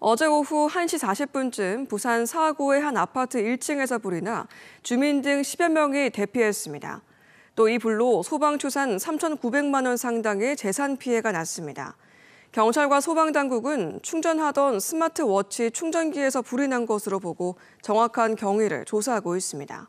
어제 오후 1시 40분쯤 부산 사하구의 한 아파트 1층에서 불이 나 주민 등 10여 명이 대피했습니다. 또 이 불로 소방 추산 3,900만 원 상당의 재산 피해가 났습니다. 경찰과 소방당국은 충전하던 스마트워치 충전기에서 불이 난 것으로 보고 정확한 경위를 조사하고 있습니다.